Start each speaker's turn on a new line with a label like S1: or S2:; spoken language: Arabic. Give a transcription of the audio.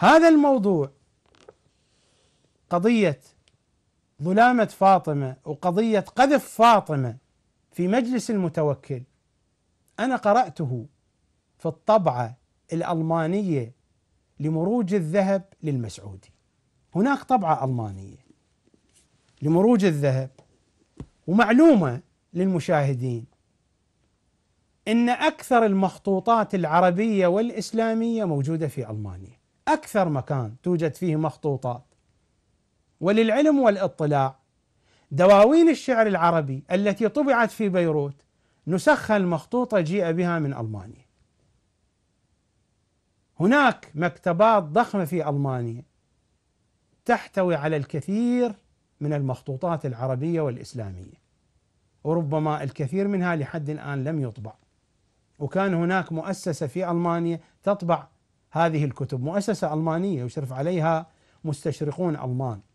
S1: هذا الموضوع قضية ظلامة فاطمة وقضية قذف فاطمة في مجلس المتوكل أنا قرأته في الطبعة الألمانية لمروج الذهب للمسعودي هناك طبعة ألمانية لمروج الذهب ومعلومة للمشاهدين ان اكثر المخطوطات العربيه والاسلاميه موجوده في المانيا أكثر مكان توجد فيه مخطوطات وللعلم والاطلاع دواوين الشعر العربي التي طبعت في بيروت نسخها المخطوطة جيء بها من ألمانيا هناك مكتبات ضخمة في ألمانيا تحتوي على الكثير من المخطوطات العربية والإسلامية وربما الكثير منها لحد الآن لم يطبع وكان هناك مؤسسة في ألمانيا تطبع هذه الكتب مؤسسة ألمانية يشرف عليها مستشرقون ألمان